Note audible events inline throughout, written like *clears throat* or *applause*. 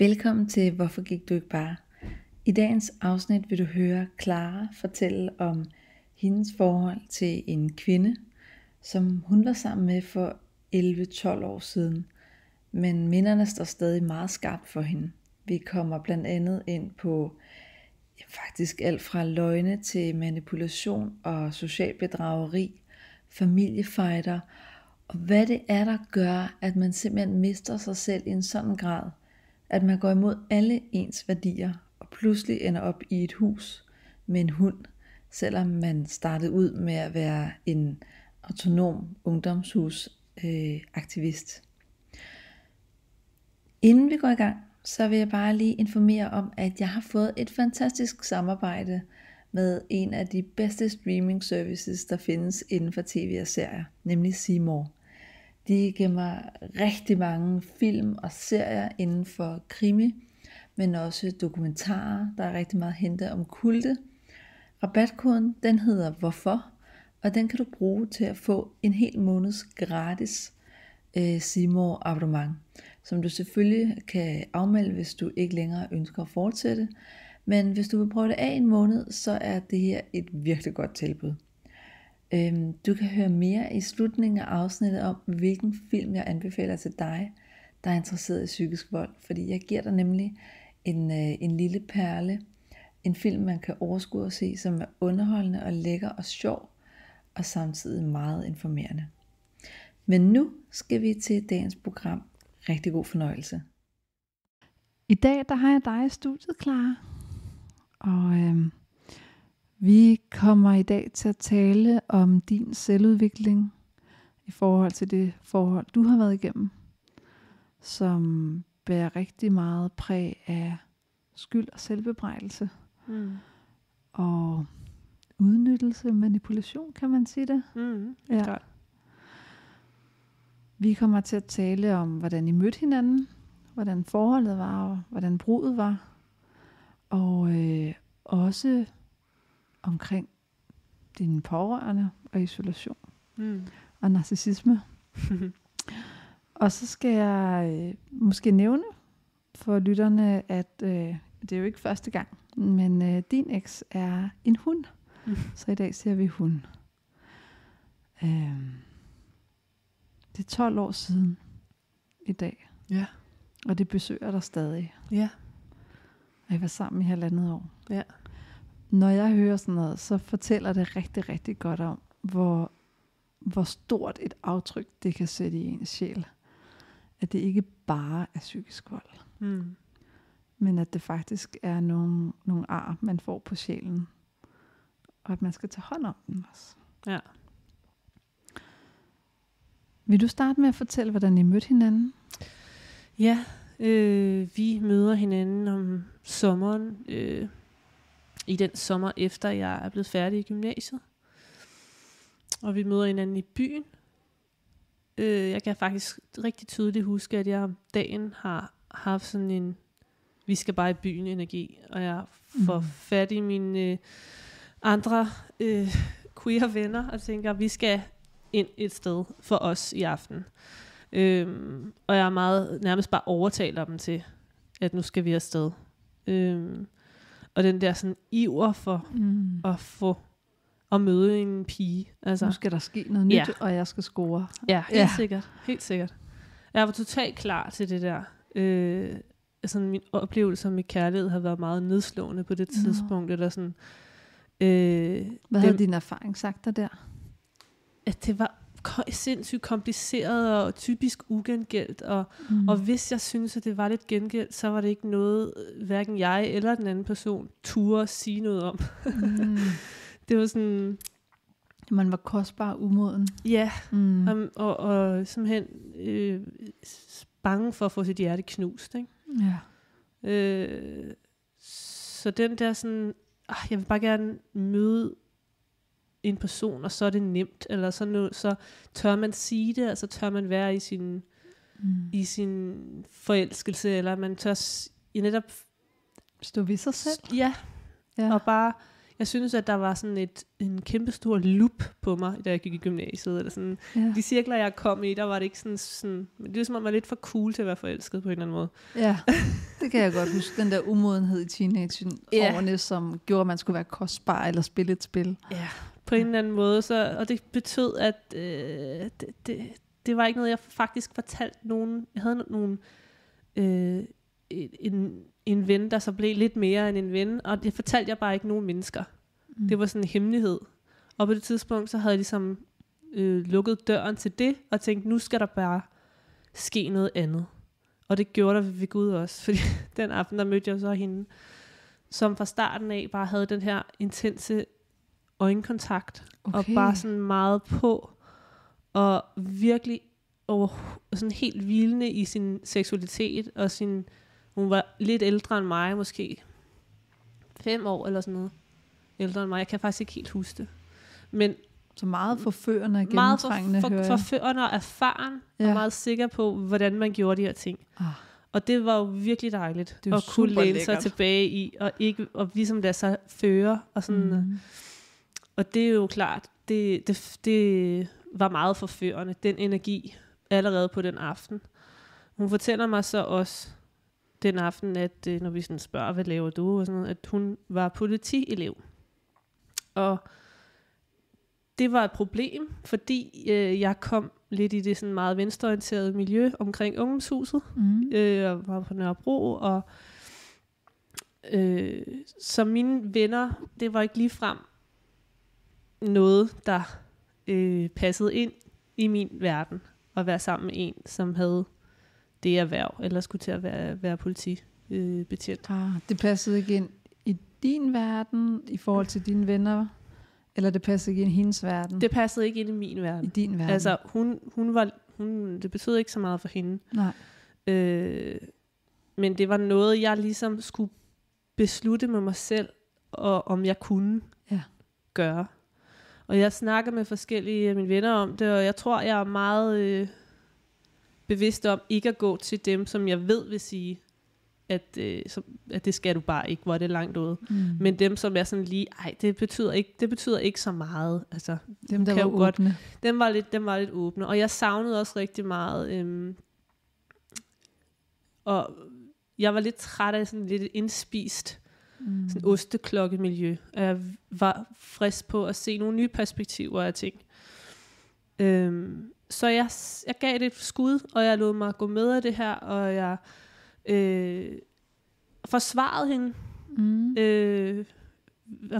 Velkommen til Hvorfor gik du ikke bare? I dagens afsnit vil du høre Clara fortælle om hendes forhold til en kvinde, som hun var sammen med for 11-12 år siden. Men minderne står stadig meget skarpt for hende. Vi kommer blandt andet ind på ja, faktisk alt fra løgne til manipulation og social bedrageri, familiefejder og hvad det er, der gør, at man simpelthen mister sig selv i en sådan grad, at man går imod alle ens værdier og pludselig ender op i et hus med en hund, selvom man startede ud med at være en autonom ungdomshusaktivist. Øh, Inden vi går i gang, så vil jeg bare lige informere om, at jeg har fået et fantastisk samarbejde med en af de bedste streaming services, der findes inden for tv og serier, nemlig Seymour. De giver mig rigtig mange film og serier inden for krimi, men også dokumentarer. Der er rigtig meget hente om kulte. Rabatkoden den hedder Hvorfor, og den kan du bruge til at få en hel måneds gratis øh, Simor abonnement, som du selvfølgelig kan afmelde, hvis du ikke længere ønsker at fortsætte. Men hvis du vil prøve det af en måned, så er det her et virkelig godt tilbud. Øhm, du kan høre mere i slutningen af afsnittet om, hvilken film jeg anbefaler til dig, der er interesseret i psykisk vold. Fordi jeg giver dig nemlig en, øh, en lille perle, en film man kan overskue og se, som er underholdende og lækker og sjov, og samtidig meget informerende. Men nu skal vi til dagens program. Rigtig god fornøjelse. I dag der har jeg dig i studiet, Clara. Og øhm, vi kommer i dag til at tale om din selvudvikling i forhold til det forhold, du har været igennem, som bærer rigtig meget præg af skyld og selvbebrejdelse. Mm. Og udnyttelse, manipulation, kan man sige det? Mm, ja. Klar. Vi kommer til at tale om, hvordan I mødte hinanden, hvordan forholdet var, og hvordan bruget var, og øh, også omkring dine pårørende og isolation mm. og narcissisme. *laughs* og så skal jeg øh, måske nævne for lytterne, at øh, det er jo ikke første gang, men øh, din eks er en hund. Mm. *laughs* Så i dag ser vi hun. Øh, det er 12 år siden i dag. Ja. Og det besøger dig stadig. Ja. Og I var sammen i halvandet år. Ja når jeg hører sådan noget, så fortæller det rigtig, rigtig godt om, hvor, hvor stort et aftryk det kan sætte i ens sjæl. At det ikke bare er psykisk vold, mm. men at det faktisk er nogle, nogle ar, man får på sjælen. Og at man skal tage hånd om den også. Ja. Vil du starte med at fortælle, hvordan I mødte hinanden? Ja, øh, vi møder hinanden om sommeren øh, i den sommer, efter jeg er blevet færdig i gymnasiet. Og vi møder hinanden i byen. Øh, jeg kan faktisk rigtig tydeligt huske, at jeg om dagen har haft sådan en, vi skal bare i byen energi, og jeg får mm. fat i mine øh, andre øh, queer venner og tænker, vi skal ind et sted for os i aften. Øhm, og jeg er meget nærmest bare overtaler dem til, at nu skal vi afsted. Øhm, og den der sådan iver for mm. at få at møde en pige. Altså, nu skal der ske noget nyt, ja. og jeg skal score. Ja, helt ja. sikkert. Helt sikkert. Jeg var totalt klar til det der. Øh, sådan min oplevelse med kærlighed har været meget nedslående på det Nå. tidspunkt. Eller sådan, øh, Hvad havde dem, din erfaring sagt dig der? At det var sindssygt kompliceret og typisk ugengældt. Og, mm. og hvis jeg synes, at det var lidt gengældt, så var det ikke noget, øh, hverken jeg eller den anden person turde sige noget om. Mm. *laughs* det var sådan... Man var kostbar umoden. Ja, mm. og, og, og simpelthen øh, bange for at få sit hjerte knust. Ikke? Ja. Øh, så den der sådan, ah, jeg vil bare gerne møde en person, og så er det nemt, eller så, nu, så tør man sige det, altså tør man være i sin, mm. i sin forelskelse, eller man tør s- ja, netop... Stå ved sig selv? ja. ja, og bare... Jeg synes, at der var sådan et, en kæmpe stor loop på mig, da jeg gik i gymnasiet. Eller sådan. Ja. De cirkler, jeg kom i, der var det ikke sådan... sådan det var som om, man var lidt for cool til at være forelsket på en eller anden måde. Ja, det kan jeg godt huske. Den der umodenhed i teenageårene, ja. som gjorde, at man skulle være kostbar eller spille et spil. Ja på en eller anden måde, så, og det betød, at øh, det, det, det var ikke noget, jeg faktisk fortalte nogen. Jeg havde nogen... Øh, en, en ven, der så blev lidt mere end en ven, og det fortalte jeg bare ikke nogen mennesker. Mm. Det var sådan en hemmelighed. Og på det tidspunkt, så havde jeg ligesom øh, lukket døren til det, og tænkt, nu skal der bare ske noget andet. Og det gjorde der ved Gud også, *laughs* fordi den aften, der mødte jeg så hende, som fra starten af bare havde den her intense øjenkontakt, okay. og bare sådan meget på, og virkelig over, sådan helt hvilende i sin seksualitet, og sin, hun var lidt ældre end mig, måske fem år eller sådan noget, ældre end mig. Jeg kan faktisk ikke helt huske det. Men så meget forførende og gennemtrængende, meget for, for, forførende og erfaren, ja. og meget sikker på, hvordan man gjorde de her ting. Ah. Og det var jo virkelig dejligt det at kunne læne sig tilbage i, og ikke og ligesom lade sig føre. Og sådan, mm. Og det er jo klart, det, det, det var meget forførende, den energi, allerede på den aften. Hun fortæller mig så også den aften, at øh, når vi sådan spørger, hvad laver du, og sådan noget, at hun var politielev. Og det var et problem, fordi øh, jeg kom lidt i det sådan meget venstreorienterede miljø omkring ungdomshuset, mm. øh, og var på Nørrebro, og øh, så mine venner, det var ikke lige frem noget, der øh, passede ind i min verden, at være sammen med en, som havde det erhverv, eller skulle til at være, være politibetjent. Øh, ah, det passede ikke ind i din verden, i forhold til dine venner, eller det passede ikke ind i hendes verden? Det passede ikke ind i min verden. I din verden? Altså, hun, hun var, hun, det betød ikke så meget for hende. Nej. Øh, men det var noget, jeg ligesom skulle beslutte med mig selv, og om jeg kunne ja. gøre. Og jeg snakker med forskellige af øh, mine venner om det, og jeg tror, jeg er meget øh, bevidst om ikke at gå til dem, som jeg ved vil sige, at, øh, som, at det skal du bare ikke, hvor er det langt ude. Mm. Men dem, som er sådan lige, ej, det betyder ikke, det betyder ikke så meget. Altså, dem, der kan var jo åbne. Godt, dem, var lidt, dem var lidt åbne. Og jeg savnede også rigtig meget, Øh, og jeg var lidt træt af sådan lidt indspist mm. sådan osteklokkemiljø, og jeg var frisk på at se nogle nye perspektiver af ting. Øhm, så jeg, jeg gav det et skud, og jeg lod mig gå med af det her, og jeg øh, forsvarede hende, mm. øh,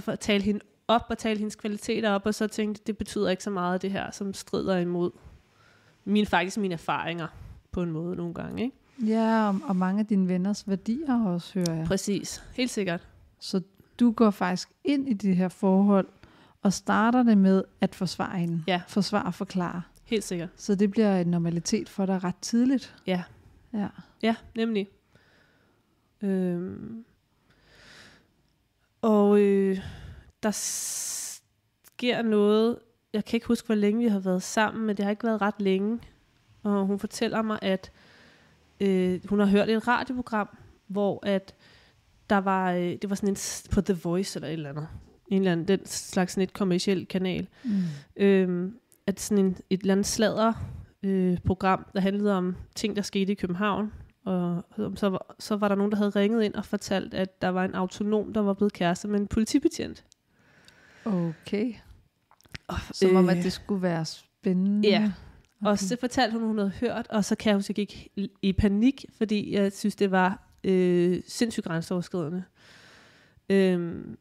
for at tale hende op og tale hendes kvaliteter op, og så tænkte, det betyder ikke så meget det her, som strider imod mine, faktisk mine erfaringer på en måde nogle gange. Ikke? Ja, og, og mange af dine venners værdier også, hører jeg. Præcis, helt sikkert. Så du går faktisk ind i det her forhold, og starter det med at forsvare hende. Ja. Forsvare og forklare. Helt sikkert. Så det bliver en normalitet for dig ret tidligt. Ja. Ja, ja nemlig. Øhm. Og øh, der sker noget, jeg kan ikke huske, hvor længe vi har været sammen, men det har ikke været ret længe. Og hun fortæller mig, at øh, hun har hørt et radioprogram, hvor at der var, øh, det var sådan en, på The Voice eller et eller andet, en eller anden, den slags sådan et kommersiel kanal, mm. øh, at sådan en, et eller andet sladder, øh, program, der handlede om ting, der skete i København, og så, var, så var der nogen, der havde ringet ind og fortalt, at der var en autonom, der var blevet kæreste med en politibetjent. Okay. Og, Som øh, om, at øh, det skulle være spændende. Ja, Okay. Og så fortalte hun, hun havde hørt, og så kan jeg huske, jeg gik i panik, fordi jeg synes, det var øh, sindssygt grænseoverskridende. Øhm,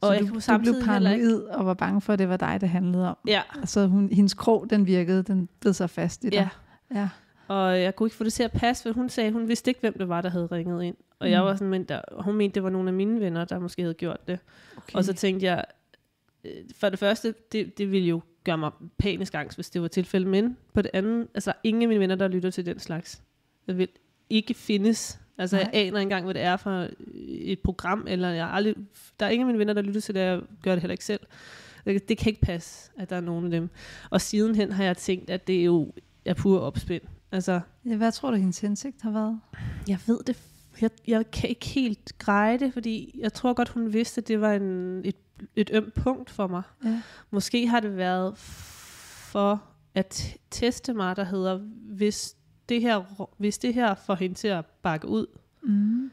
og så jeg du, kunne du blev paranoid og var bange for, at det var dig, det handlede om. Ja. Og så altså, hun, hendes krog, den virkede, den blev så fast i dig. Ja. ja. Og jeg kunne ikke få det til at passe, for hun sagde, hun vidste ikke, hvem det var, der havde ringet ind. Og mm. jeg var sådan, men der, hun mente, det var nogle af mine venner, der måske havde gjort det. Okay. Og så tænkte jeg, øh, for det første, det, det ville jo gøre mig panisk angst, hvis det var tilfældet. Men på det andet, altså ingen af mine venner, der lytter til den slags, det vil ikke findes. Altså Nej. jeg aner engang, hvad det er for øh, et program, eller jeg aldrig, der er ingen af mine venner, der lytter til det, jeg gør det heller ikke selv. Det, det kan ikke passe, at der er nogen af dem. Og sidenhen har jeg tænkt, at det er jo er pur opspind. Altså, hvad tror du, hendes hensigt har været? Jeg ved det jeg, jeg kan ikke helt greje det, fordi jeg tror godt, hun vidste, at det var en, et et ømt punkt for mig. Ja. Måske har det været for at teste mig, der hedder, hvis det her, hvis det her får hende til at bakke ud, mm.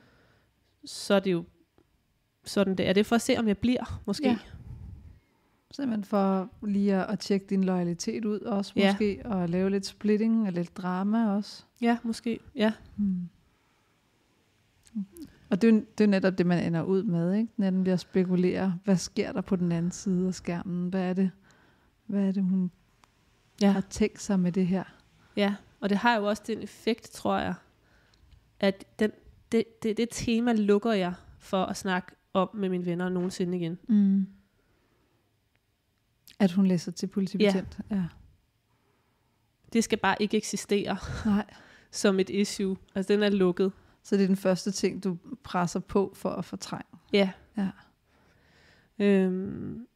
så er det jo sådan det. Er det for at se, om jeg bliver, måske? Ja. Simpelthen for lige at, tjekke din loyalitet ud også, ja. måske, og lave lidt splitting og lidt drama også. Ja, måske, ja. Mm. Og det er, det er netop det, man ender ud med, ikke? når den bliver spekulere. Hvad sker der på den anden side af skærmen? Hvad er det, hvad er det hun ja. har tænkt sig med det her? Ja, og det har jo også den effekt, tror jeg, at den, det, det, det tema lukker jeg for at snakke om med mine venner nogensinde igen. Mm. At hun læser til politibetjent? Ja. ja. Det skal bare ikke eksistere Nej. *laughs* som et issue. Altså, den er lukket. Så det er den første ting, du presser på for at fortrænge. Ja. ja. Øhm,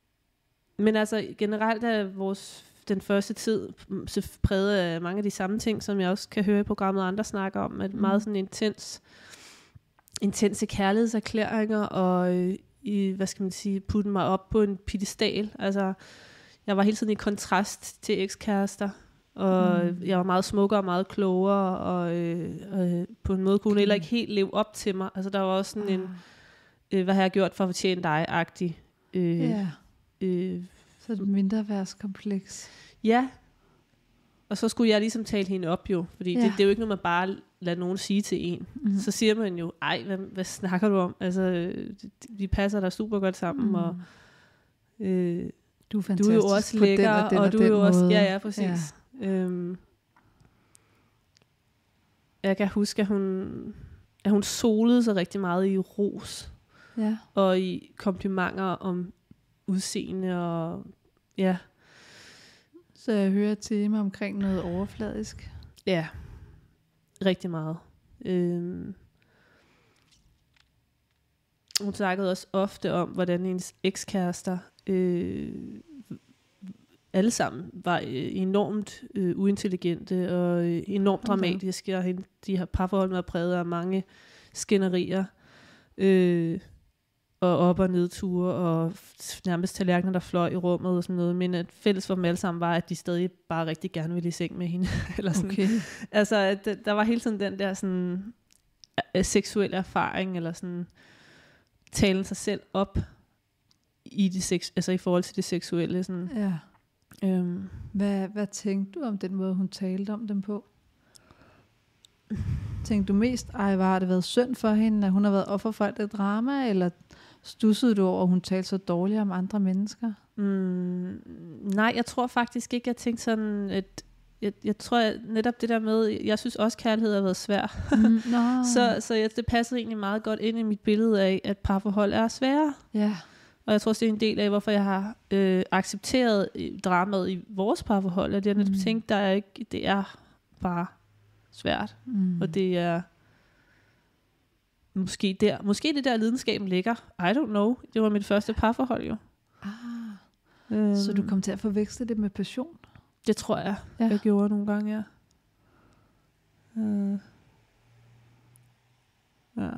men altså generelt er vores den første tid mm, præget af mange af de samme ting, som jeg også kan høre i programmet, andre snakker om, at mm. meget sådan intens, intense kærlighedserklæringer, og øh, i, hvad skal man sige, putte mig op på en pedestal. Altså, jeg var hele tiden i kontrast til ekskærester, og mm. jeg var meget smukkere og meget klogere, og øh, øh, på en måde kunne hun heller ikke helt leve op til mig. Altså der var også sådan ah. en, øh, hvad har jeg gjort for at fortjene dig-agtig. Øh, ja, øh, så et kompleks. Ja, og så skulle jeg ligesom tale hende op jo, fordi ja. det, det er jo ikke noget, man bare lader nogen sige til en. Mm. Så siger man jo, ej, hvad, hvad snakker du om? Altså, vi passer der super godt sammen, mm. og... Øh, du er fantastisk du er jo også lækker, og, den og, og du er jo også, ja, ja, præcis. Ja. Øhm, jeg kan huske, at hun, at hun solede sig rigtig meget i ros. Ja. Og i komplimenter om udseende og ja. Så jeg hører til tema omkring noget overfladisk. Ja, rigtig meget. Øhm, hun snakkede også ofte om, hvordan hendes ekskærester øh, alle sammen var øh, enormt øh, uintelligente og øh, enormt okay. dramatiske, og hende, de her parforhold var præget af mange skænderier, øh, og op- og nedture, og nærmest tallerkener, der fløj i rummet og sådan noget, men at fælles for dem alle sammen var, at de stadig bare rigtig gerne ville i seng med hende. *laughs* eller sådan. Okay. Altså, at der var hele tiden den der sådan, seksuelle erfaring, eller sådan talen sig selv op i, det seks, altså i forhold til det seksuelle. Sådan. Ja. Øhm. Hvad, hvad tænkte du om den måde, hun talte om dem på? Tænkte du mest, ej, var det været synd for hende, at hun har været offer for alt det drama, eller stussede du over, at hun talte så dårligt om andre mennesker? Mm, nej, jeg tror faktisk ikke, jeg tænkte sådan, at jeg, jeg tror at netop det der med, jeg synes også, kærlighed har været svær. Mm, *laughs* no. så så ja, det passede egentlig meget godt ind i mit billede af, at parforhold er svære. Ja. Yeah. Og jeg tror også, det er en del af, hvorfor jeg har øh, accepteret øh, dramaet i vores parforhold, at jeg netop mm. tænkte, der er ikke, det er bare svært. Mm. Og det er måske der, måske det der lidenskaben ligger. I don't know. Det var mit første parforhold jo. Ah, øhm, så du øhm. kom til at forveksle det med passion? Det tror jeg, ja. jeg gjorde nogle gange, ja. Øh, ja.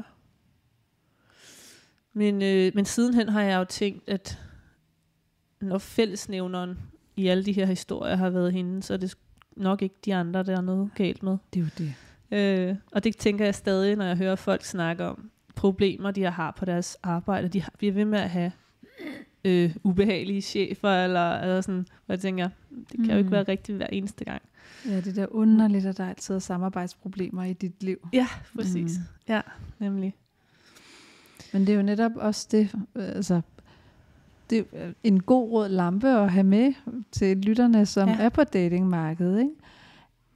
Men, øh, men sidenhen har jeg jo tænkt, at når fællesnævneren i alle de her historier har været hende, så er det nok ikke de andre, der er noget galt med. Det er jo det. Øh, og det tænker jeg stadig, når jeg hører folk snakke om problemer, de har på deres arbejde. De har, bliver ved med at have øh, ubehagelige chefer, eller, eller sådan, hvor jeg tænker, det kan jo ikke mm. være rigtigt hver eneste gang. Ja, det der underligt, at der altid er samarbejdsproblemer i dit liv. Ja, præcis. Mm. Ja, nemlig. Men det er jo netop også det, øh, altså, det er en god rød lampe at have med til lytterne, som ja. er på datingmarkedet, ikke?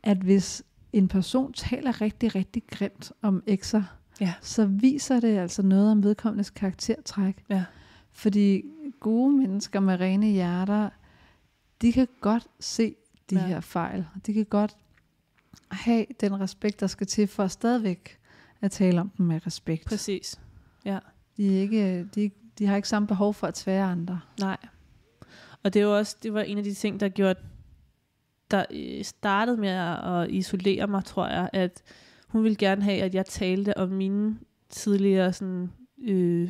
at hvis en person taler rigtig, rigtig grimt om ekser, ja. så viser det altså noget om vedkommendes karaktertræk. Ja. Fordi gode mennesker med rene hjerter, de kan godt se de ja. her fejl. De kan godt have den respekt, der skal til for at stadigvæk at tale om dem med respekt. Præcis. Ja. De, er ikke, de, de har ikke samme behov for at svære andre. Nej. Og det, var også, det var en af de ting, der gjorde, der øh, startede med at isolere mig, tror jeg, at hun ville gerne have, at jeg talte om mine tidligere sådan, øh,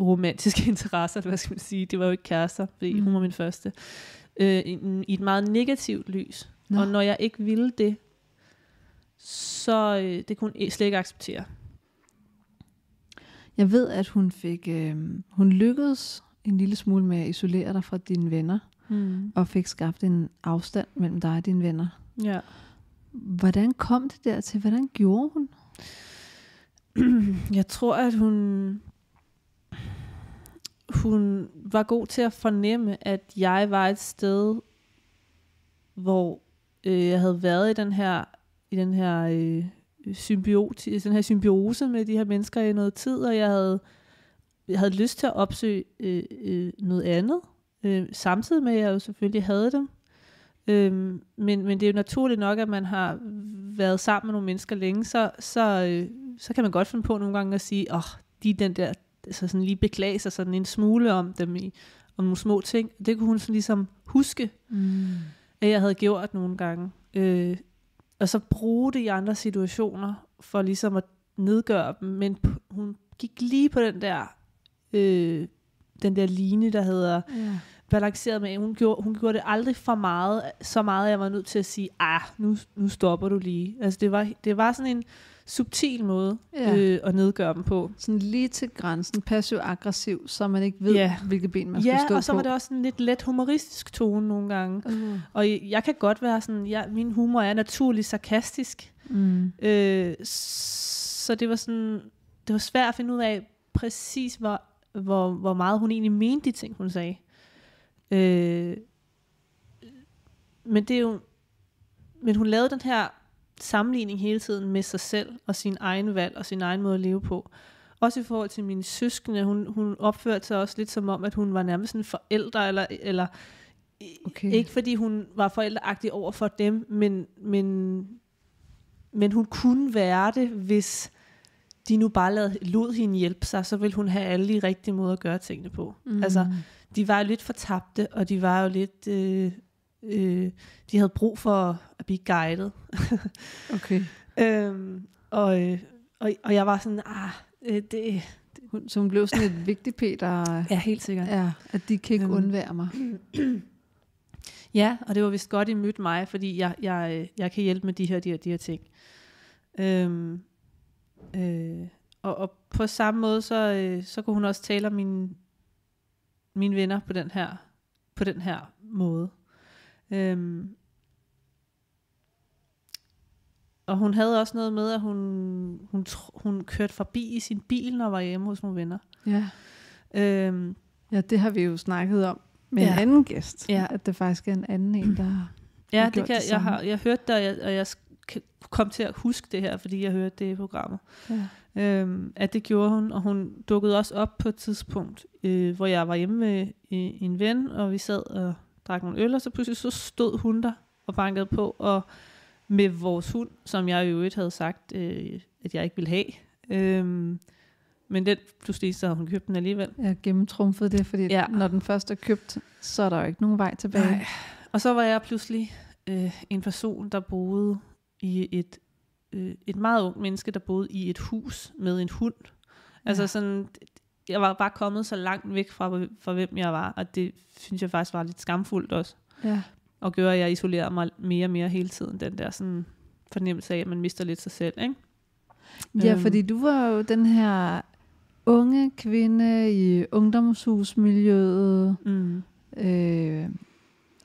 romantiske *laughs* interesser, eller hvad skal man sige, det var jo ikke kærester, fordi mm. hun var mm. min første, øh, i, i et meget negativt lys. Nå. Og når jeg ikke ville det, så øh, det kunne hun e- slet ikke acceptere. Jeg ved, at hun fik, øh, hun lykkedes en lille smule med at isolere dig fra dine venner, mm. og fik skabt en afstand mellem dig og dine venner. Ja. Hvordan kom det til? Hvordan gjorde hun? Jeg tror, at hun hun var god til at fornemme, at jeg var et sted, hvor øh, jeg havde været i den her i den her øh, symbioti, sådan her symbiose med de her mennesker i noget tid, og jeg havde, jeg havde lyst til at opsøge øh, øh, noget andet, øh, samtidig med, at jeg jo selvfølgelig havde dem. Øh, men, men det er jo naturligt nok, at man har været sammen med nogle mennesker længe, så, så, øh, så kan man godt finde på nogle gange at sige, åh, oh, de den der, så altså sådan lige beklage sig sådan en smule om dem i, om nogle små ting. Det kunne hun sådan ligesom huske, mm. at jeg havde gjort nogle gange. Øh, og så bruge det i andre situationer, for ligesom at nedgøre dem, men hun gik lige på den der, øh, den der line, der hedder, ja. balanceret med, hun gjorde, hun gjorde det aldrig for meget, så meget, at jeg var nødt til at sige, ah, nu, nu stopper du lige. Altså det var, det var sådan en, øh, subtil måde ja. øh, at nedgøre dem på. Sådan lige til grænsen, passiv-aggressiv, så man ikke ved, ja. hvilke ben man ja, skal stå på. Ja, og så var på. det også en lidt let humoristisk tone nogle gange. Uh. Og jeg kan godt være sådan, jeg, min humor er naturlig sarkastisk. Mm. Øh, så det var sådan, det var svært at finde ud af præcis, hvor, hvor, hvor meget hun egentlig mente de ting, hun sagde. Øh, men det er jo, men hun lavede den her sammenligning hele tiden med sig selv og sin egen valg og sin egen måde at leve på. Også i forhold til mine søskende, hun, hun opførte sig også lidt som om, at hun var nærmest en forælder, eller, eller okay. ikke fordi hun var forældreagtig over for dem, men, men, men hun kunne være det, hvis de nu bare lad, lod hende hjælpe sig, så ville hun have alle de rigtige måder at gøre tingene på. Mm. Altså, de var jo lidt fortabte, og de var jo lidt... Øh, øh, de havde brug for at blive guidet. *laughs* okay. øhm, og, øh, og, og jeg var sådan, ah, øh, det, det... Hun, så hun blev sådan et vigtigt Peter. *clears throat* Ja, helt sikkert. Ja, at de kan ikke øhm. undvære mig. *clears throat* ja, og det var vist godt, I mødte mig, fordi jeg, jeg, øh, jeg kan hjælpe med de her, de her, de her ting. Øhm, øh, og, og på samme måde, så, øh, så kunne hun også tale om mine, mine venner på den her, på den her måde. Øhm, og hun havde også noget med, at hun, hun, hun kørte forbi i sin bil, når var hjemme hos nogle venner. Ja. Øhm, ja, det har vi jo snakket om med ja. en anden gæst. Ja. At det faktisk er en anden en, der har Ja, det kan, det jeg, har, jeg hørte det, og jeg, og jeg kom til at huske det her, fordi jeg hørte det i programmet. Ja. Øhm, at det gjorde hun, og hun dukkede også op på et tidspunkt, øh, hvor jeg var hjemme med øh, en ven, og vi sad og drak nogle øl, og så pludselig så stod hun der og bankede på, og med vores hund, som jeg i øvrigt havde sagt, øh, at jeg ikke ville have. Øhm, men den pludselig, så havde hun købt den alligevel. Jeg gennemtrumfede det, fordi ja. når den først er købt, så er der jo ikke nogen vej tilbage. Nej. Og så var jeg pludselig øh, en person, der boede i et, øh, et meget ung menneske, der boede i et hus med en hund. Altså ja. sådan, jeg var bare kommet så langt væk fra, fra hvem jeg var, og det synes jeg faktisk var lidt skamfuldt også. Ja. Og gør, at jeg isolerer mig mere og mere hele tiden, den der sådan fornemmelse af, at man mister lidt sig selv, ikke? Ja, øhm. fordi du var jo den her unge kvinde i ungdomshusmiljøet, mm. øh,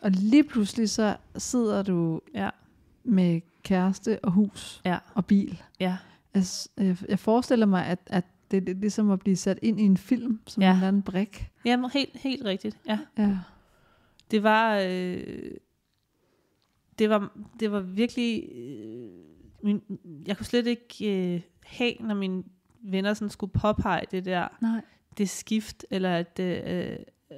og lige pludselig så sidder du ja. med kæreste og hus ja. og bil. Ja. Altså, jeg forestiller mig, at, at det, det er ligesom at blive sat ind i en film, som ja. en eller anden brik. Ja, helt, helt rigtigt, ja. ja. Det var... Øh, det var, det var virkelig... Øh, min, jeg kunne slet ikke øh, have, når mine venner sådan skulle påpege det der, Nej. det skift, eller at øh, det, øh, øh,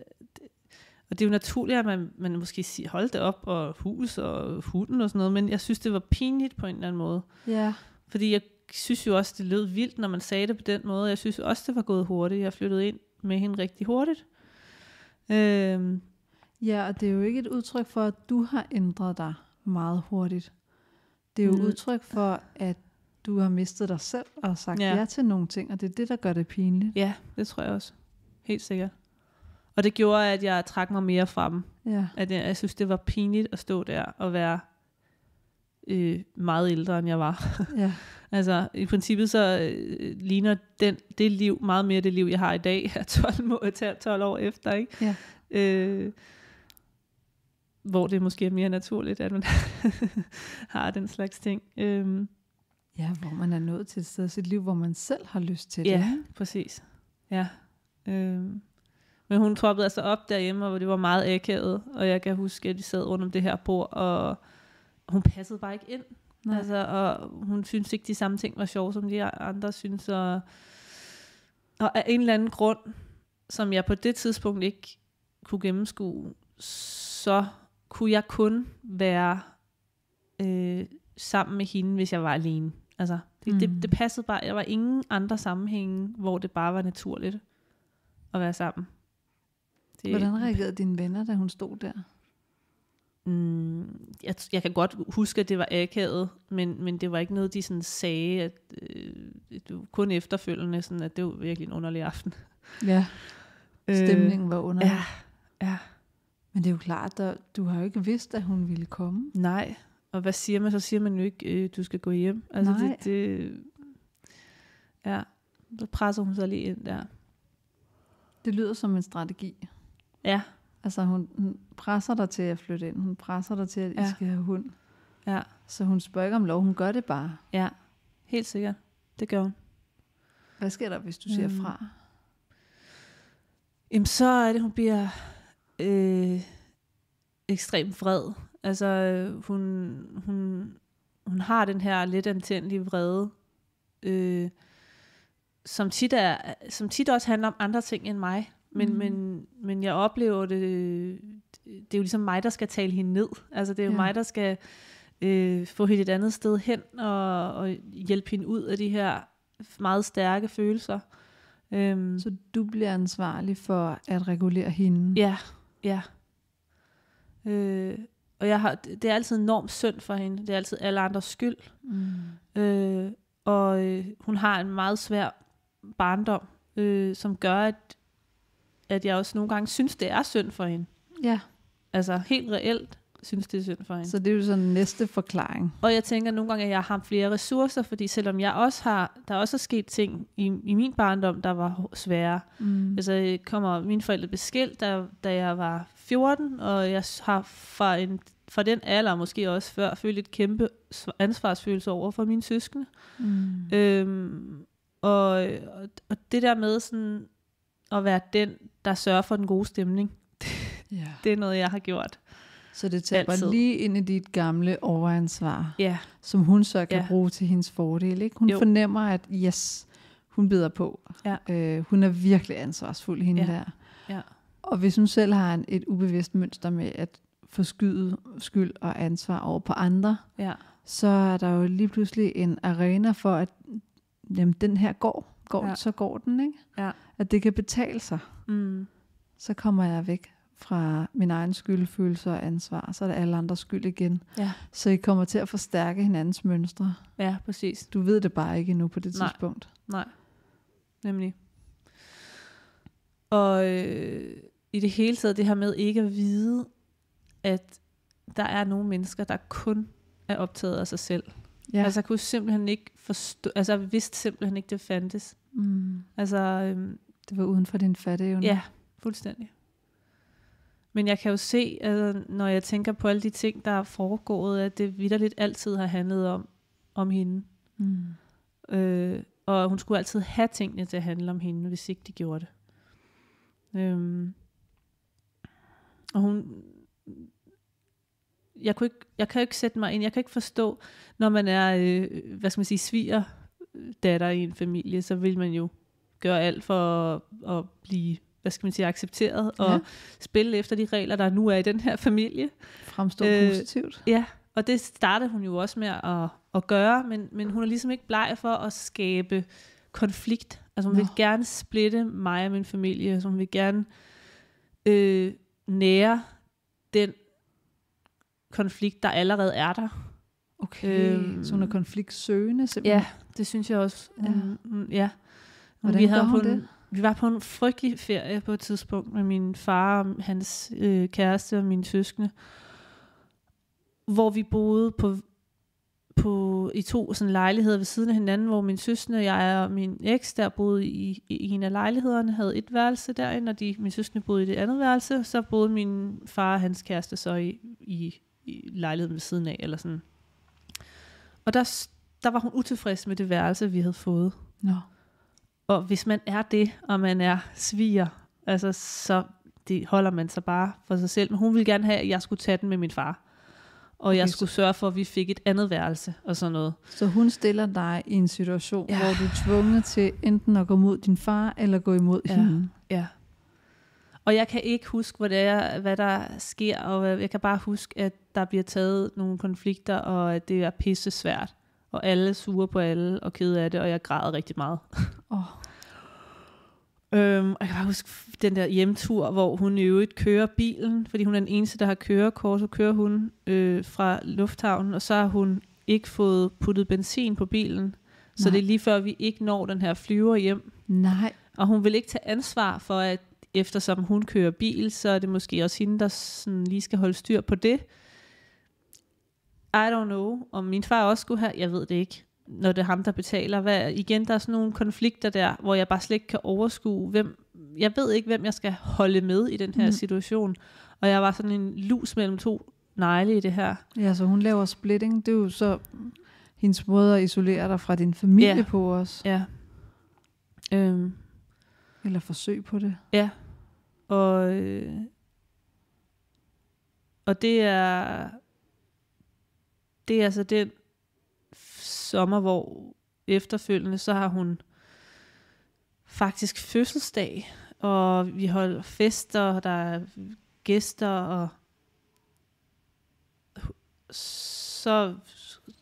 og det er jo naturligt, at man, man måske siger, hold det op, og hus og hunden og sådan noget, men jeg synes, det var pinligt på en eller anden måde. Ja. Fordi jeg synes jo også, det lød vildt, når man sagde det på den måde. Jeg synes også, det var gået hurtigt. Jeg flyttede ind med hende rigtig hurtigt. Øhm. Ja, og det er jo ikke et udtryk for, at du har ændret dig meget hurtigt. Det er jo mm. udtryk for, at du har mistet dig selv og sagt ja. ja til nogle ting, og det er det, der gør det pinligt. Ja, det tror jeg også. Helt sikkert. Og det gjorde, at jeg trak mig mere fra dem. Ja. At jeg, jeg synes, det var pinligt at stå der og være øh, meget ældre, end jeg var. *laughs* Ja. altså, i princippet så øh, ligner den, det liv meget mere det liv, jeg har i dag, er 12, må, 12 år efter, ikke? Ja. Øh, hvor det måske er mere naturligt, at man *laughs* har den slags ting. Øhm. Ja, hvor man er nået til et sted i sit liv, hvor man selv har lyst til det. Ja, præcis. Ja. Øhm. Men hun troppede altså op derhjemme, hvor det var meget akavet, og jeg kan huske, at vi sad rundt om det her bord, og hun passede bare ikke ind. Nej. Altså, og hun synes ikke, de samme ting var sjove, som de andre synes. Og, og af en eller anden grund, som jeg på det tidspunkt ikke kunne gennemskue, så kunne jeg kun være øh, sammen med hende, hvis jeg var alene. Altså, det, mm. det, det passede bare. Der var ingen andre sammenhænge, hvor det bare var naturligt at være sammen. Det, Hvordan reagerede dine venner, da hun stod der? Mm, jeg, jeg kan godt huske, at det var akavet, men, men det var ikke noget, de sådan sagde, at, øh, du, kun efterfølgende, sådan, at det var virkelig en underlig aften. Ja, øh, stemningen øh, var underlig. Ja, ja. Men det er jo klart, at du har jo ikke vidst, at hun ville komme. Nej, og hvad siger man? Så siger man jo ikke, øh, du skal gå hjem. Altså Nej. Det, det, ja, så presser hun sig lige ind der. Det lyder som en strategi. Ja. Altså hun, hun presser dig til at flytte ind. Hun presser dig til, at I skal have hund. Ja. Så hun spørger ikke om lov, hun gør det bare. Ja, helt sikkert. Det gør hun. Hvad sker der, hvis du siger mm. fra? Jamen så er det, hun bliver øh, ekstremt vred. Altså øh, hun, hun, hun har den her lidt antændelige vrede, øh, som, tit er, som tit også handler om andre ting end mig. Men, mm. men, men jeg oplever det, det er jo ligesom mig, der skal tale hende ned. Altså det er jo ja. mig, der skal øh, få hende et andet sted hen og, og hjælpe hende ud af de her meget stærke følelser. Øhm. Så du bliver ansvarlig for at regulere hende? Ja, ja. Øh, og jeg har, det er altid enormt synd for hende. Det er altid alle andres skyld. Mm. Øh, og øh, hun har en meget svær barndom, øh, som gør, at at jeg også nogle gange synes, det er synd for hende. Ja. Altså helt reelt synes, det er synd for hende. Så det er jo sådan næste forklaring. Og jeg tænker nogle gange, at jeg har flere ressourcer, fordi selvom jeg også har, der også er sket ting i, i min barndom, der var svære. Mm. Altså jeg øh, kommer mine forældre beskilt, da, da jeg var 14, og jeg har fra, en, fra den alder, måske også før, følt et kæmpe ansvarsfølelse over for mine søskende. Mm. Øhm, og, og det der med sådan at være den, der sørger for den gode stemning. *laughs* ja. Det er noget, jeg har gjort. Så det taber Altid. lige ind i dit gamle overansvar, ja. som hun så kan ja. bruge til hendes fordel. Ikke? Hun jo. fornemmer, at yes, hun bider på. Ja. Øh, hun er virkelig ansvarsfuld, hende ja. der. Ja. Og hvis hun selv har en, et ubevidst mønster med at forskyde skyld og ansvar over på andre, ja. så er der jo lige pludselig en arena for, at jamen, den her går går, ja. så går den, ikke? Ja. At det kan betale sig. Mm. Så kommer jeg væk fra min egen skyldfølelse og ansvar, så er det alle andres skyld igen. Ja. Så I kommer til at forstærke hinandens mønstre. Ja, præcis. Du ved det bare ikke endnu på det Nej. tidspunkt. Nej, nemlig. Og øh, i det hele taget det her med ikke at vide, at der er nogle mennesker, der kun er optaget af sig selv. Ja. Altså jeg kunne simpelthen ikke forstå, altså jeg vidste simpelthen ikke, det fandtes. Mm. Altså, øhm, det var uden for din fatteevne. Ja, fuldstændig. Men jeg kan jo se, altså, når jeg tænker på alle de ting, der er foregået, at det vidderligt altid har handlet om, om hende. Mm. Øh, og hun skulle altid have tingene til at handle om hende, hvis ikke de gjorde det. Øhm, og hun jeg, kunne ikke, jeg kan ikke sætte mig ind, jeg kan ikke forstå, når man er, øh, hvad skal man sige, sviger datter i en familie, så vil man jo gøre alt for at, at blive hvad skal man sige, accepteret og ja. spille efter de regler, der nu er i den her familie. Fremstå øh, positivt. Ja, og det startede hun jo også med at, at gøre, men, men hun er ligesom ikke bleg for at skabe konflikt. Altså hun Nå. vil gerne splitte mig og min familie, så hun vil gerne øh, nære den konflikt, der allerede er der. Okay, øhm, så hun er konfliktsøgende simpelthen. Ja, det synes jeg også. Ja. Øhm, mm, ja. Hvordan vi havde på en, det? Vi var på en frygtelig ferie på et tidspunkt med min far og hans øh, kæreste og mine søskende, hvor vi boede på, på, i to sådan lejligheder ved siden af hinanden, hvor min søskende og jeg og min eks, der boede i, i en af lejlighederne, havde et værelse derinde, og de, min søskende boede i det andet værelse, så boede min far og hans kæreste så i, i i lejligheden ved siden af, eller sådan. Og der, der var hun utilfreds med det værelse, vi havde fået. Nå. Og hvis man er det, og man er sviger, altså så det holder man sig bare for sig selv. Men hun ville gerne have, at jeg skulle tage den med min far. Og okay, jeg skulle sørge for, at vi fik et andet værelse og sådan noget. Så hun stiller dig i en situation, ja. hvor du er tvunget til enten at gå imod din far, eller gå imod ja. hende. Ja, og jeg kan ikke huske, hvad, det er, hvad der sker, og øh, jeg kan bare huske, at der bliver taget nogle konflikter, og at det er pisse svært. Og alle er sure på alle, og kede af det, og jeg græder rigtig meget. oh. *laughs* Øhm, og jeg kan bare huske den der hjemtur, hvor hun i øvrigt kører bilen, fordi hun er den eneste, der har kørekort, så kører hun øh, fra lufthavnen, og så har hun ikke fået puttet benzin på bilen. Så Nej. det er lige før, vi ikke når den her flyver hjem. Nej. Og hun vil ikke tage ansvar for, at eftersom hun kører bil, så er det måske også hende, der sådan lige skal holde styr på det. I don't know, om min far også skulle have, jeg ved det ikke, når det er ham, der betaler. Hvad, igen, der er sådan nogle konflikter der, hvor jeg bare slet ikke kan overskue, hvem, jeg ved ikke, hvem jeg skal holde med i den her mm. situation. Og jeg var sådan en lus mellem to negle i det her. Ja, så hun laver splitting, det er jo så hendes måde at isolere dig fra din familie ja. på os. Ja. Øhm. Eller forsøg på det. Ja. Og, øh, og det er, det er altså den sommer, hvor efterfølgende, så har hun faktisk fødselsdag, og vi holder fester, og der er gæster, og så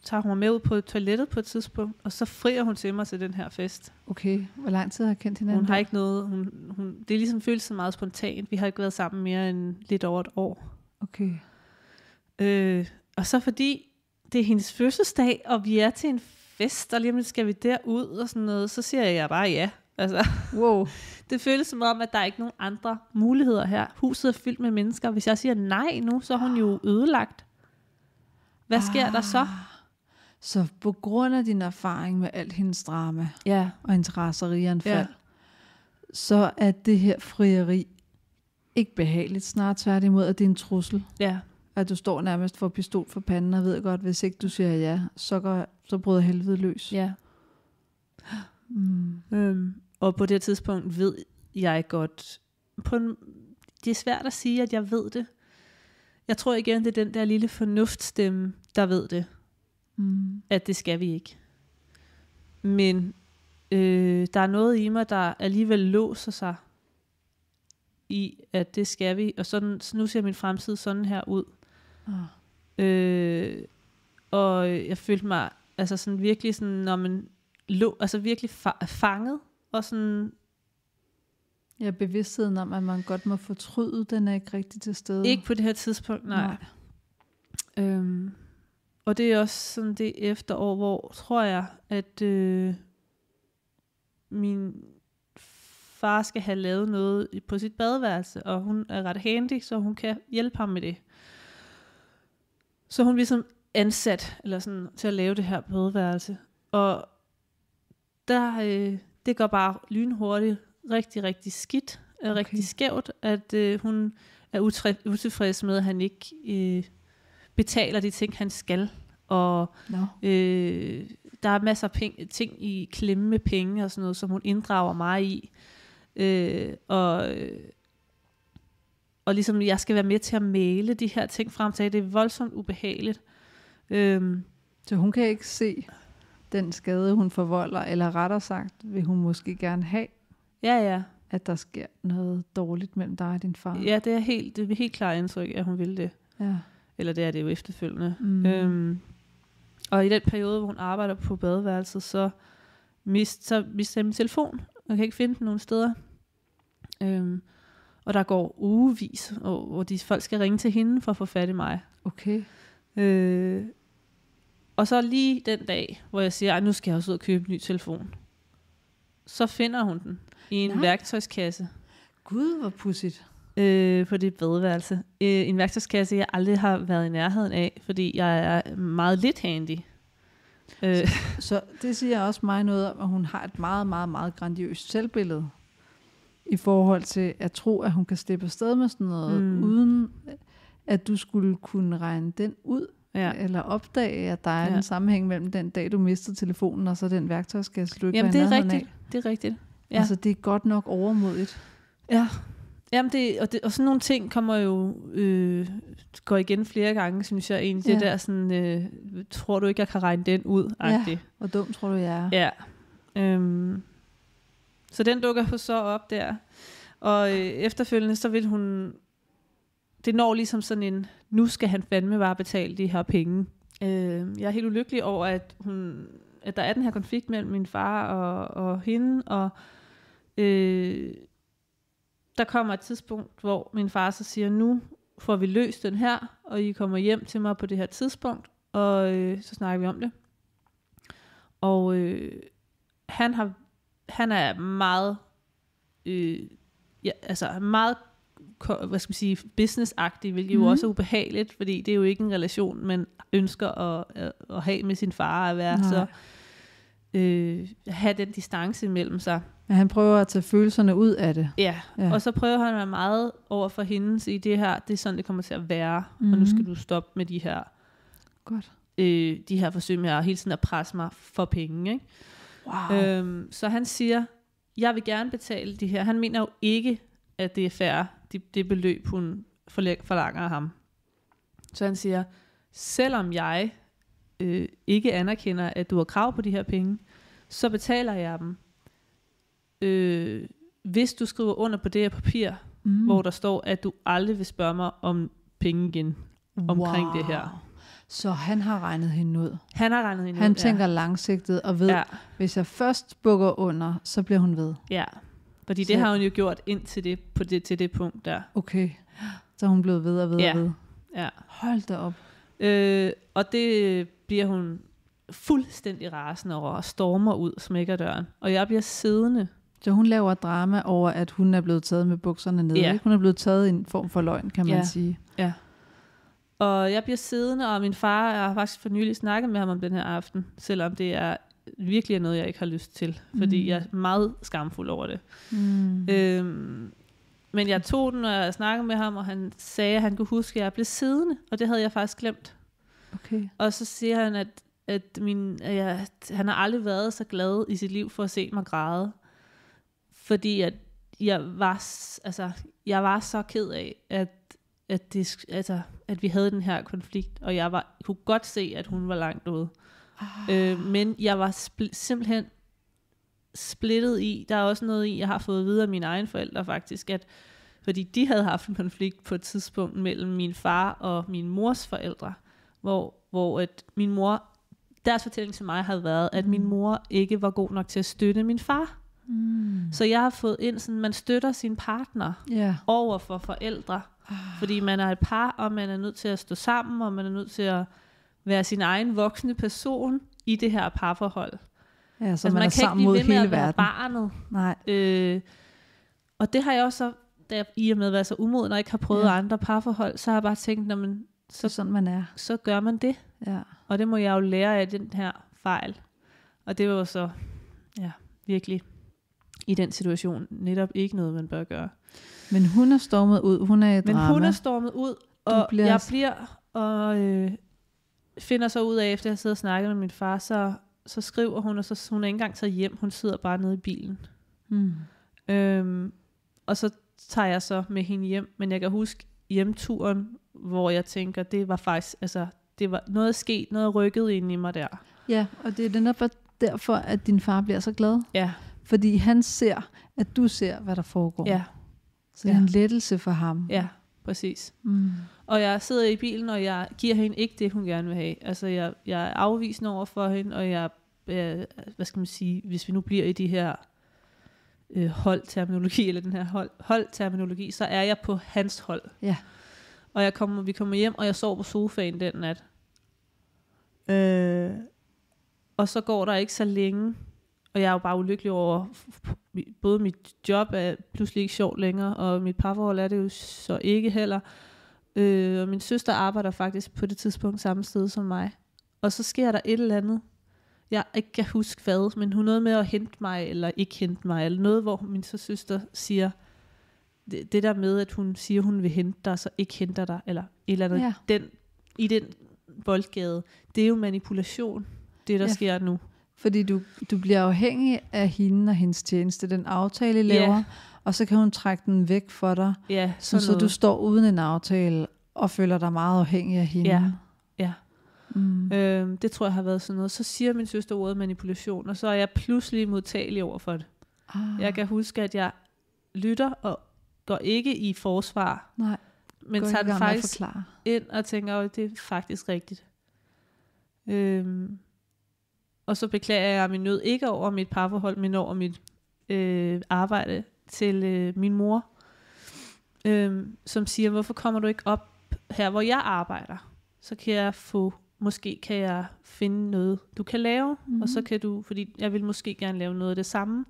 tager hun med ud på toilettet på et tidspunkt, og så frier hun til mig til den her fest. Okay, hvor lang tid har I kendt hinanden? Hun har ikke noget, hun, hun, det er ligesom så meget spontant. Vi har ikke været sammen mere end lidt over et år. Okay. Øh, og så fordi det er hendes fødselsdag, og vi er til en fest, og lige om skal vi derud og sådan noget, så siger jeg bare ja. Altså, wow. *laughs* det føles som om, at der er ikke nogen andre muligheder her. Huset er fyldt med mennesker. Hvis jeg siger nej nu, så er hun jo ødelagt. Hvad sker ah. der så? Ah. Så på grund af din erfaring med alt hendes drama ja. og hendes ja. så er det her frieri ikke behageligt, snart tværtimod, at det er en trussel. Ja. At du står nærmest for pistol for panden og ved godt, hvis ikke du siger ja, så, går, så bryder helvede løs. Ja. Mm. Øhm, og på det tidspunkt ved jeg godt, på en, det er svært at sige, at jeg ved det. Jeg tror igen, det er den der lille fornuftstemme, der ved det mm. at det skal vi ikke. Men øh, der er noget i mig, der alligevel låser sig i, at det skal vi. Og sådan, nu ser min fremtid sådan her ud. Oh. Øh, og jeg følte mig altså sådan virkelig sådan, når man lå, altså virkelig fa- fanget, og sådan... Ja, bevidstheden om, at man godt må fortryde, den er ikke rigtig til stede. Ikke på det her tidspunkt, nej. nej. Øhm, og det er også sådan det efterår, hvor tror jeg, at øh, min far skal have lavet noget på sit badeværelse, og hun er ret handy, så hun kan hjælpe ham med det. Så hun bliver som ligesom ansat eller sådan, til at lave det her badeværelse. Og der, øh, det går bare lynhurtigt rigtig, rigtig skidt, okay. rigtig skævt, at øh, hun er utilfreds med, at han ikke øh, betaler de ting, han skal. Og no. øh, der er masser af penge, ting i klemme med penge og sådan noget, som hun inddrager mig i. Øh, og, og ligesom jeg skal være med til at male de her ting frem til, det er voldsomt ubehageligt. Øh, Så hun kan ikke se den skade, hun forvolder, eller rettere sagt, vil hun måske gerne have, ja, ja. at der sker noget dårligt mellem dig og din far. Ja, det er helt, det er helt klart indtryk, at hun vil det. Ja. Eller det er det jo efterfølgende. Mm. Øhm, og i den periode, hvor hun arbejder på badeværelset, så mist, så mister jeg min telefon. Jeg kan ikke finde den nogen steder. Øhm, og der går ugevis, og, hvor de folk skal ringe til hende for at få fat i mig. Okay. Øh, og så lige den dag, hvor jeg siger, at nu skal jeg også ud og købe en ny telefon. Så finder hun den i en Nej. værktøjskasse. Gud, hvor pudsigt øh, på det badeværelse. Øh, en værktøjskasse, jeg aldrig har været i nærheden af, fordi jeg er meget lidt handy. Øh. Så, så det siger også mig noget om, at hun har et meget, meget, meget grandiøst selvbillede i forhold til at tro, at hun kan slippe afsted med sådan noget, mm. uden at du skulle kunne regne den ud, ja. eller opdage, at der er ja. en sammenhæng mellem den dag, du mistede telefonen, og så den værktøjskasse, du ikke Jamen, det er rigtigt. Af. Det er rigtigt. Ja. Altså, det er godt nok overmodigt. Ja, Jamen, det, og, det, og sådan nogle ting kommer jo, øh, går igen flere gange, synes jeg egentlig. Ja. Det der sådan, øh, tror du ikke, jeg kan regne den ud? -agtigt. Ja, hvor dum tror du, jeg er. Ja. Øhm, så den dukker hun så op der. Og øh, efterfølgende, så vil hun, det når ligesom sådan en, nu skal han fandme bare betale de her penge. Øh, jeg er helt ulykkelig over, at, hun, at der er den her konflikt mellem min far og, og hende, og øh, der kommer et tidspunkt, hvor min far så siger, nu får vi løst den her, og I kommer hjem til mig på det her tidspunkt, og øh, så snakker vi om det. Og øh, han, har, han er meget, øh, ja, altså meget hvad skal man sige, businessagtig, hvilket mm-hmm. jo mhm. også er ubehageligt, fordi det er jo ikke en relation, man ønsker at, at, have med sin far, at være Nej. så øh, have den distance mellem sig. Ja, han prøver at tage følelserne ud af det. Ja, ja. og så prøver han at være meget over for hende, i det her, det er sådan, det kommer til at være, mm-hmm. og nu mhm. skal du stoppe med de her, Godt. Øh, de her forsøg med at hele tiden at presse mig for penge. Ikke? Wow. Øhm, så han siger, jeg vil gerne betale de her. Han mener jo ikke, at det er fair, det, det beløb, hun forlanger af ham. Så han siger, selvom jeg øh, ikke anerkender, at du har krav på de her penge, så betaler jeg dem øh, hvis du skriver under på det her papir, mm. hvor der står, at du aldrig vil spørge mig om penge igen omkring wow. det her. Så han har regnet hende ud. Han har regnet hende han ud, Han tænker ja. langsigtet og ved, ja. hvis jeg først bukker under, så bliver hun ved. Ja, fordi så. det har hun jo gjort ind til det, på det, til det punkt der. Okay, så hun blevet ved og ved ja. og ved. Ja. Hold da op. Øh, og det bliver hun fuldstændig rasende over og stormer ud og smækker døren. Og jeg bliver siddende så hun laver drama over, at hun er blevet taget med bukserne nede. Ja. Hun er blevet taget i en form for løgn, kan man ja. sige. Ja. Og jeg bliver siddende, og min far, jeg har faktisk for nylig snakket med ham om den her aften, selvom det er virkelig er noget, jeg ikke har lyst til, fordi mm. jeg er meget skamfuld over det. Mm. Øhm, men jeg tog den, og jeg snakkede med ham, og han sagde, at han kunne huske, at jeg blev siddende, og det havde jeg faktisk glemt. Okay. Og så siger han, at, at, min, at jeg, at han har aldrig været så glad i sit liv for at se mig græde fordi at jeg var, altså, jeg var så ked af, at, at, det, altså, at vi havde den her konflikt, og jeg var, kunne godt se, at hun var langt ude. Ah. Øh, men jeg var spl- simpelthen splittet i, der er også noget i, jeg har fået videre af mine egne forældre faktisk, at fordi de havde haft en konflikt på et tidspunkt mellem min far og min mors forældre, hvor, hvor at min mor, deres fortælling til mig havde været, at min mm. mor ikke var god nok til at støtte min far. Mm. Så jeg har fået ind sådan, man støtter sin partner yeah. over for forældre. Ah. Fordi man er et par, og man er nødt til at stå sammen, og man er nødt til at være sin egen voksne person i det her parforhold. Ja, så altså, man, man er kan sammen ikke blive ved med at være verden. barnet. Nej. Øh, og det har jeg også, da jeg, i og med at være så umoden og ikke har prøvet ja. andre parforhold, så har jeg bare tænkt, når man, så, så sådan man er. Så gør man det. Ja. Og det må jeg jo lære af den her fejl. Og det var så ja, virkelig i den situation netop ikke noget, man bør gøre. Men hun er stormet ud, hun er i Men hun er stormet ud, og bliver... jeg bliver, og øh, finder så ud af, efter jeg sidder og snakker med min far, så, så skriver hun, og så, hun er ikke engang taget hjem, hun sidder bare nede i bilen. Mm. Øhm, og så tager jeg så med hende hjem, men jeg kan huske hjemturen, hvor jeg tænker, det var faktisk, altså, det var noget sket, noget rykket ind i mig der. Ja, og det er den der derfor, at din far bliver så glad. Ja. Fordi han ser, at du ser, hvad der foregår. Ja. Så det er ja. en lettelse for ham. Ja, præcis. Mm. Og jeg sidder i bilen, og jeg giver hende ikke det, hun gerne vil have. Altså, jeg, jeg er afvisende over for hende, og jeg, jeg, øh, hvad skal man sige, hvis vi nu bliver i de her øh, holdterminologi, eller den her hold, holdterminologi, så er jeg på hans hold. Ja. Og jeg kommer, vi kommer hjem, og jeg sover på sofaen den nat. Øh. Og så går der ikke så længe, og jeg er jo bare ulykkelig over, både mit job er pludselig ikke sjovt længere, og mit parforhold er det jo så ikke heller. Øh, og min søster arbejder faktisk på det tidspunkt samme sted som mig. Og så sker der et eller andet, jeg ikke kan huske hvad, men hun noget med at hente mig, eller ikke hente mig, eller noget, hvor min så søster siger, det, det der med, at hun siger, hun vil hente dig, så ikke henter dig, eller et eller andet, ja. den, i den boldgade, det er jo manipulation, det der ja. sker nu. Fordi du, du bliver afhængig af hende og hendes tjeneste, den aftale, I laver, yeah. og så kan hun trække den væk for dig, yeah, så, så du står uden en aftale og føler dig meget afhængig af hende. Yeah. Ja. Mm. Øhm, det tror jeg har været sådan noget. Så siger min søster ordet manipulation, og så er jeg pludselig modtagelig over for det. Ah. Jeg kan huske, at jeg lytter og går ikke i forsvar. Nej. Men tager det faktisk ind og tænker, at det er faktisk rigtigt. Øhm, og så beklager jeg min nød ikke over mit parforhold, men over mit øh, arbejde til øh, min mor, øh, som siger, hvorfor kommer du ikke op her, hvor jeg arbejder? Så kan jeg få, måske kan jeg finde noget, du kan lave, mm-hmm. og så mhm. kan du, fordi jeg vil måske gerne lave noget af det samme,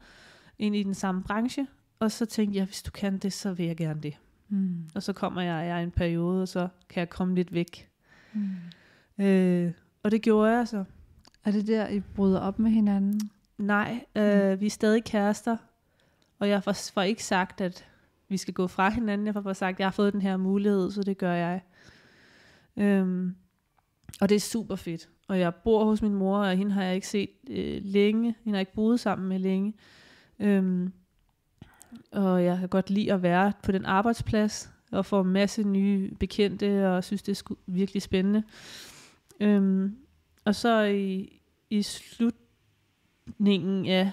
ind i den samme branche, og så tænkte jeg, hvis du kan det, så vil jeg gerne det. Mm. Og så kommer jeg, i en periode, og så kan jeg komme lidt væk. Mm. Øh, og det gjorde jeg så. Er det der, I bryder op med hinanden? Nej, øh, mm. vi er stadig kærester, og jeg får, får ikke sagt, at vi skal gå fra hinanden. Jeg får bare sagt, at jeg har fået den her mulighed, så det gør jeg. Øhm, og det er super fedt. Og jeg bor hos min mor, og hende har jeg ikke set øh, længe. Hende har jeg ikke boet sammen med længe. Øhm, og jeg kan godt lide at være på den arbejdsplads, og få en masse nye bekendte, og synes, det er virkelig spændende. Øhm, og så i, i slutningen af,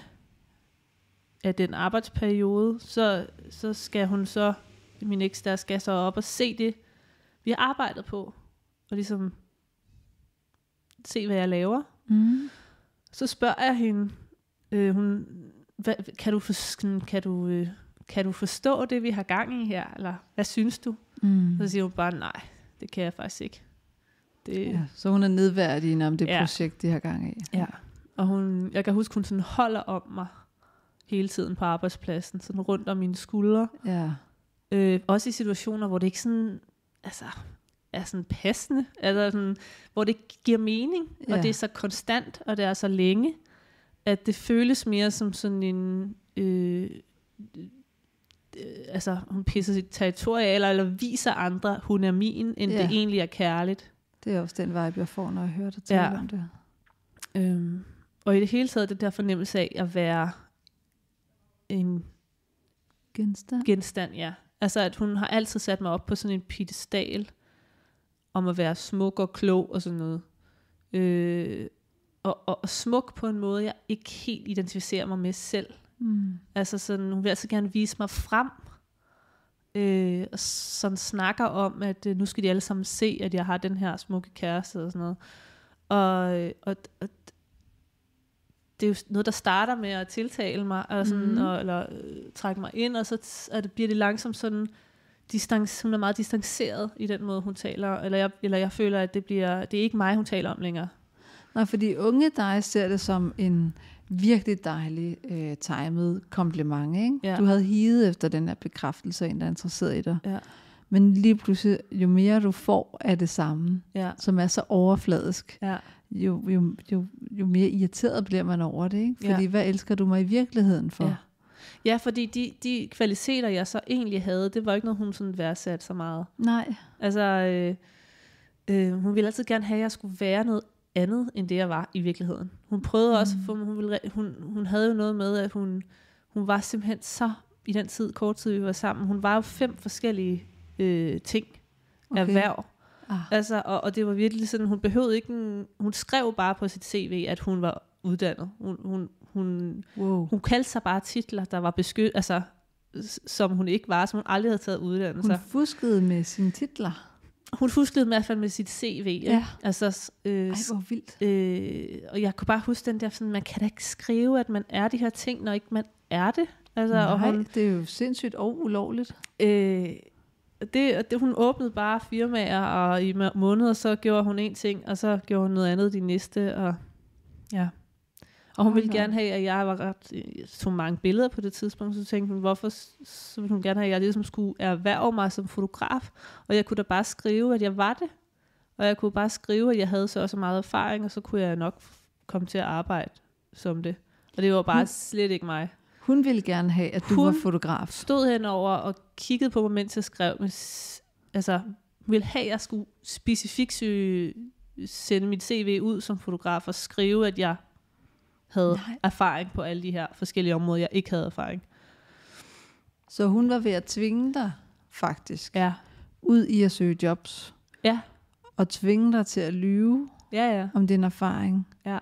af den arbejdsperiode, så, så skal hun så, min eks der skal så op og se det, vi har arbejdet på. Og ligesom se, hvad jeg laver. Mm. Så spørger jeg hende, øh, hun, hvad, kan, du for, kan, du, øh, kan du forstå det, vi har gang i her? Eller hvad synes du? Mm. Så siger hun bare, nej, det kan jeg faktisk ikke. Det, ja, så hun er nedværdig om det ja. projekt, de har gang i. Ja, og hun, jeg kan huske, hun sådan holder om mig hele tiden på arbejdspladsen, sådan rundt om mine skuldre. Ja. Øh, også i situationer, hvor det ikke sådan, altså, er sådan passende, altså sådan, hvor det giver mening, ja. og det er så konstant, og det er så længe, at det føles mere som sådan en, øh, øh, altså hun pisser sit territorie, eller, eller viser andre, hun er min, end ja. det egentlig er kærligt. Det er også den vibe, jeg får, når jeg hører dig tale ja. om det. Øhm, og i det hele taget, det der fornemmelse af at være en genstand. genstand ja. Altså, at hun har altid sat mig op på sådan en piedestal om at være smuk og klog og sådan noget. Øh, og, og, og smuk på en måde, jeg ikke helt identificerer mig med selv. Mm. Altså sådan, hun vil altså gerne vise mig frem, øh, sådan snakker om, at øh, nu skal de alle sammen se, at jeg har den her smukke kæreste og sådan noget. Og, øh, og, og det er jo noget, der starter med at tiltale mig, og sådan, mm. og, eller øh, trække mig ind, og så og det bliver det langsomt sådan, distance, hun er meget distanceret i den måde, hun taler, eller jeg, eller jeg føler, at det, bliver, det er ikke mig, hun taler om længere. Nej, fordi unge dig ser det som en virkelig dejlig øh, timet kompliment. Ikke? Ja. Du havde higet efter den her bekræftelse af en, der er interesseret i dig. Ja. Men lige pludselig, jo mere du får af det samme, ja. som er så overfladisk, ja. jo, jo, jo, jo mere irriteret bliver man over det. Ikke? Fordi ja. hvad elsker du mig i virkeligheden for? Ja. Ja, fordi de, de kvaliteter, jeg så egentlig havde, det var ikke noget, hun sådan værdsatte så meget. Nej. Altså, øh, øh, hun ville altid gerne have, at jeg skulle være noget andet, end det jeg var i virkeligheden. Hun prøvede også, for mm. hun, ville, hun, hun havde jo noget med, at hun, hun var simpelthen så, i den tid, kort tid vi var sammen, hun var jo fem forskellige øh, ting, okay. erhverv. Ah. Altså, og, og det var virkelig sådan, hun behøvede ikke en, hun skrev bare på sit CV, at hun var uddannet. Hun, hun, hun, wow. hun kaldte sig bare titler, der var beskyttet, altså, som hun ikke var, som hun aldrig havde taget uddannelse. Hun fuskede med sine titler hun fuskede i hvert fald med sit CV. Ikke? Ja. Altså, øh, Ej, hvor vildt. Øh, og jeg kunne bare huske den der, sådan, man kan da ikke skrive, at man er de her ting, når ikke man er det. Altså, Nej, og hun, det er jo sindssygt og ulovligt. Øh, det, det, hun åbnede bare firmaer, og i måneder så gjorde hun en ting, og så gjorde hun noget andet de næste, og ja. Og hun ville okay. gerne have, at jeg var ret, så øh, mange billeder på det tidspunkt, så tænkte hun, hvorfor så ville hun gerne have, at jeg ligesom skulle erhverve mig som fotograf, og jeg kunne da bare skrive, at jeg var det. Og jeg kunne bare skrive, at jeg havde så også meget erfaring, og så kunne jeg nok komme til at arbejde som det. Og det var bare hun, slet ikke mig. Hun ville gerne have, at du hun var fotograf. stod henover og kiggede på mig, mens jeg skrev. Men, altså, ville have, at jeg skulle specifikt sende mit CV ud som fotograf og skrive, at jeg havde Nej. erfaring på alle de her forskellige områder, jeg ikke havde erfaring. Så hun var ved at tvinge dig faktisk ja. ud i at søge jobs. Ja. Og tvinge dig til at lyve ja, ja. om din erfaring. Ja.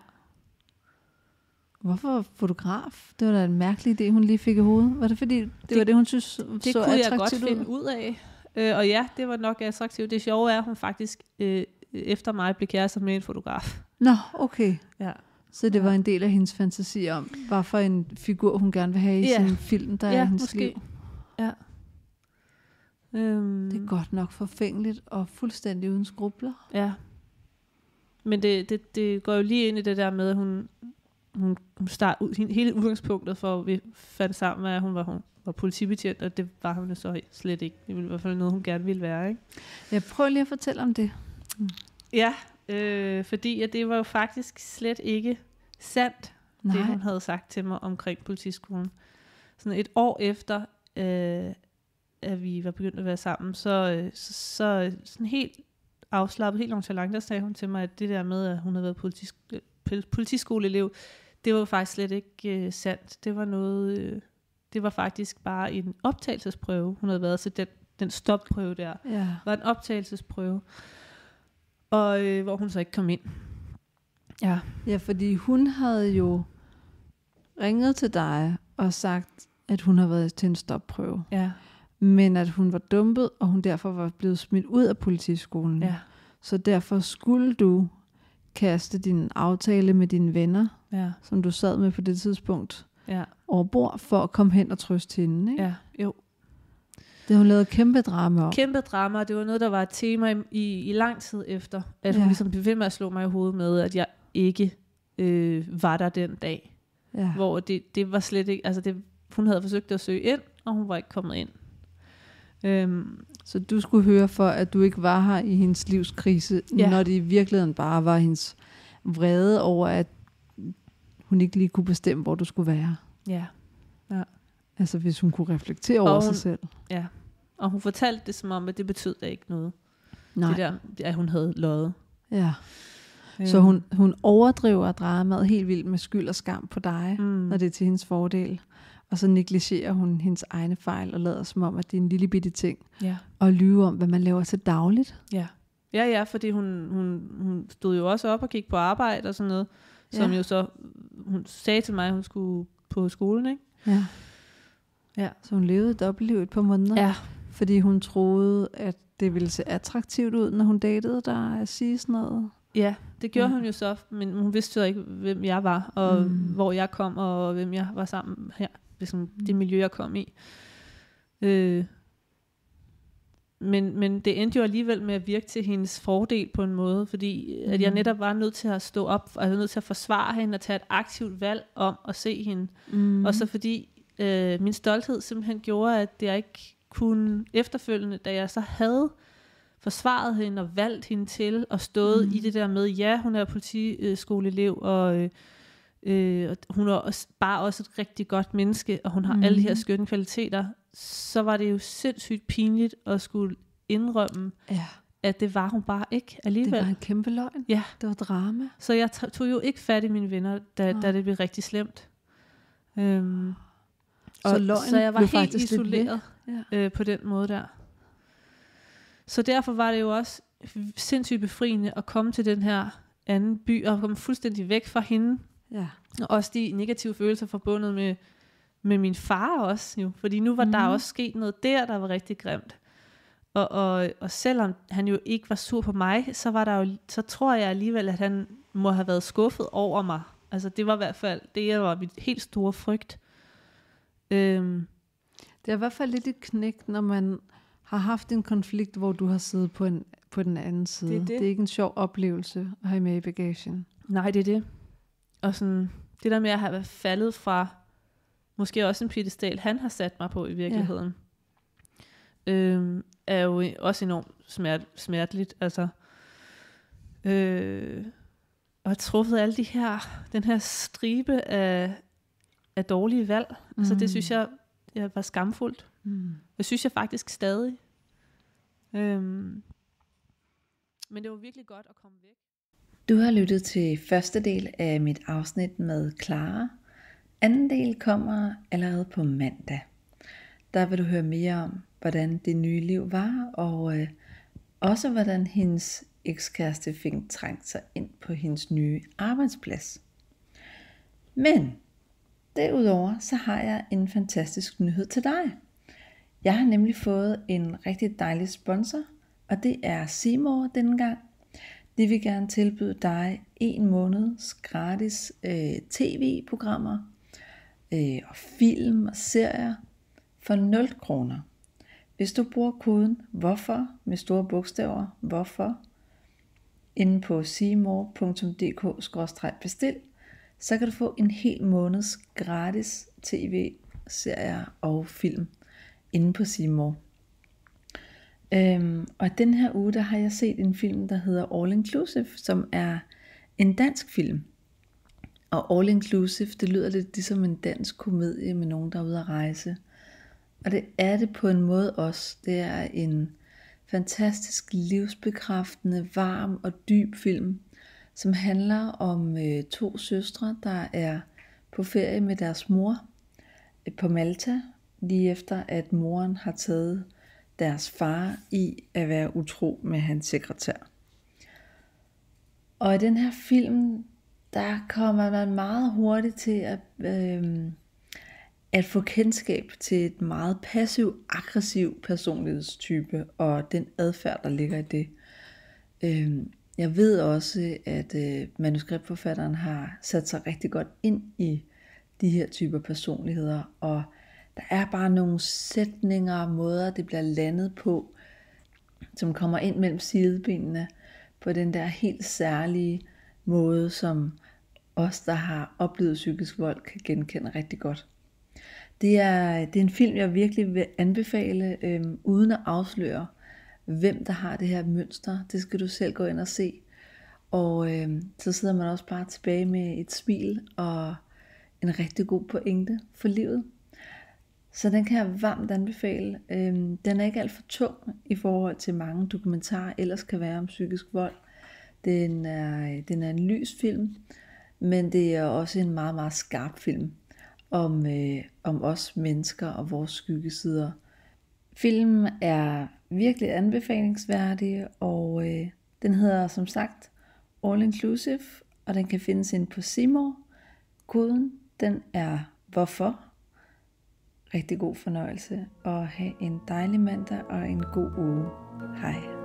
Hvorfor fotograf? Det var da en mærkelig idé, hun lige fik i hovedet. Var det fordi, det, det var det, hun synes det så kunne jeg godt finde ud af. Øh, og ja, det var nok attraktivt. Det sjove er, at hun faktisk øh, efter mig blev kærester med en fotograf. Nå, okay. Ja. Så det var en del af hendes fantasi om, hvad for en figur hun gerne vil have i ja. sin film, der ja, er hendes måske. liv. Ja. Øhm. Det er godt nok forfængeligt og fuldstændig uden skrubler. Ja. Men det, det, det går jo lige ind i det der med, at hun, hun, hun start, ud, hele udgangspunktet for, at vi fandt sammen, med, at hun var, hun var politibetjent, og det var hun så slet ikke. Det ville i hvert fald noget, hun gerne ville være. Ikke? Jeg prøver lige at fortælle om det. Mm. Ja, øh, fordi at det var jo faktisk slet ikke sandt, Nej. det hun havde sagt til mig omkring politiskolen. Sådan et år efter, øh, at vi var begyndt at være sammen, så, øh, så, så øh, sådan helt afslappet, helt langt, der sagde hun til mig, at det der med, at hun havde været politisk, øh, politiskoleelev, det var faktisk slet ikke øh, sandt. Det var noget, øh, det var faktisk bare en optagelsesprøve, hun havde været til den, den stopprøve der. Ja. var en optagelsesprøve, og øh, hvor hun så ikke kom ind. Ja. Ja, fordi hun havde jo ringet til dig og sagt, at hun har været til en stopprøve. Ja. Men at hun var dumpet, og hun derfor var blevet smidt ud af politiskolen. Ja. Så derfor skulle du kaste din aftale med dine venner, ja. som du sad med på det tidspunkt, ja. over bord, for at komme hen og trøste hende. Ikke? Ja, jo. Det har hun lavet kæmpe drama om. Kæmpe drama, og det var noget, der var et tema i, i, lang tid efter, at ja. hun ligesom blev ved med at slå mig i hovedet med, at jeg ikke øh, var der den dag. Ja. Hvor det, det var slet ikke, altså det, hun havde forsøgt at søge ind, og hun var ikke kommet ind. Øhm, så du skulle høre for, at du ikke var her i hendes livskrise, ja. når det i virkeligheden bare var hendes vrede over, at hun ikke lige kunne bestemme, hvor du skulle være. Ja. ja. Altså hvis hun kunne reflektere og over hun, sig selv. Ja. Og hun fortalte det som om, at det betød da ikke noget. Nej. Det der, at hun havde løjet. Ja. Så hun, hun overdriver dramaet helt vildt med skyld og skam på dig, mm. når det er til hendes fordel. Og så negligerer hun hendes egne fejl og lader som om, at det er en lille bitte ting. Ja. Og lyve om, hvad man laver til dagligt. Ja, ja, ja fordi hun, hun, hun stod jo også op og gik på arbejde og sådan noget. Som ja. jo så, hun sagde til mig, at hun skulle på skolen, ikke? Ja. ja. Så hun levede dobbeltliv et par måneder. Ja. Fordi hun troede, at det ville se attraktivt ud, når hun datede der at sige sådan noget Ja, det gjorde ja. hun jo så, men hun vidste jo ikke, hvem jeg var, og mm. hvor jeg kom, og hvem jeg var sammen her, ligesom mm. det miljø, jeg kom i. Øh, men, men det endte jo alligevel med at virke til hendes fordel på en måde, fordi mm. at jeg mm. netop var nødt til at stå op, og jeg var nødt til at forsvare hende og tage et aktivt valg om at se hende. Mm. Og så fordi øh, min stolthed simpelthen gjorde, at jeg ikke kunne efterfølgende, da jeg så havde øh, forsvaret hende og valgt hende til, og stået mm. i det der med, ja, hun er politiskoleelev, og øh, øh, og hun er også, bare også et rigtig godt menneske, og hun har mm. alle de her skønne kvaliteter, så var det jo sindssygt pinligt at skulle indrømme, ja. at det var hun bare ikke alligevel. Det var en kæmpe løgn. Ja. Det var drama. Så jeg tog jo ikke fat i mine venner, da, oh. da det blev rigtig slemt. Øhm, så og, løgn så jeg var helt isoleret ja. øh, på den måde der. Så derfor var det jo også sindssygt befriende at komme til den her anden by og komme fuldstændig væk fra hende. Ja. Og også de negative følelser forbundet med, med min far også jo, fordi nu var mm. der mhm. også sket noget der, der var rigtig grimt. Og, og, og selvom han jo ikke var sur på mig, så var der jo, så tror jeg alligevel, at han må have været skuffet over mig. Altså det var i hvert fald, det der var mit helt store frygt. Øhm. Det er i hvert fald lidt et knæk, når man har haft en konflikt, hvor du har siddet på, en, på den anden side. Det er, det. det er ikke en sjov oplevelse at have med i bagagen. Nej, det er det. Og sådan, det der med at have faldet fra, måske også en piedestal, han har sat mig på i virkeligheden, ja. øh, er jo også enormt smert, smerteligt. Altså, øh, og har truffet alle de her, den her stribe af, af dårlige valg. Mm. Altså det mm. synes jeg, jeg var skamfuldt. Mm. Det synes jeg faktisk stadig. Øhm. Men det var virkelig godt at komme væk. Du har lyttet til første del af mit afsnit med Clara. Anden del kommer allerede på mandag. Der vil du høre mere om, hvordan det nye liv var, og øh, også hvordan hendes ekskæreste fik trængt sig ind på hendes nye arbejdsplads. Men derudover så har jeg en fantastisk nyhed til dig. Jeg har nemlig fået en rigtig dejlig sponsor, og det er Seymour denne gang. De vil gerne tilbyde dig en måneds gratis øh, tv-programmer øh, og film og serier for 0 kroner. Hvis du bruger koden hvorfor med store bogstaver hvorfor inde på simor.dk-bestil, så kan du få en hel måneds gratis tv-serier og film inde på Seymour. Øhm, og den her uge, der har jeg set en film, der hedder All Inclusive, som er en dansk film. Og All Inclusive, det lyder lidt ligesom en dansk komedie med nogen, der er ude at rejse. Og det er det på en måde også. Det er en fantastisk livsbekræftende, varm og dyb film, som handler om øh, to søstre, der er på ferie med deres mor øh, på Malta, lige efter at moren har taget deres far i at være utro med hans sekretær. Og i den her film, der kommer man meget hurtigt til at, øh, at få kendskab til et meget passiv-aggressiv personlighedstype og den adfærd, der ligger i det. Øh, jeg ved også, at øh, manuskriptforfatteren har sat sig rigtig godt ind i de her typer personligheder og der er bare nogle sætninger og måder, det bliver landet på, som kommer ind mellem sidebenene på den der helt særlige måde, som os, der har oplevet psykisk vold, kan genkende rigtig godt. Det er, det er en film, jeg virkelig vil anbefale, øhm, uden at afsløre, hvem der har det her mønster. Det skal du selv gå ind og se. Og øhm, så sidder man også bare tilbage med et smil og en rigtig god pointe for livet. Så den kan jeg varmt anbefale. Øhm, den er ikke alt for tung i forhold til mange dokumentarer, ellers kan være om psykisk vold. Den er, den er en lys film, men det er også en meget, meget skarp film om, øh, om os mennesker og vores skyggesider. Filmen er virkelig anbefalingsværdig, og øh, den hedder som sagt All Inclusive, og den kan findes ind på Seymour. Koden den er hvorfor rigtig god fornøjelse, og have en dejlig mandag og en god uge. Hej.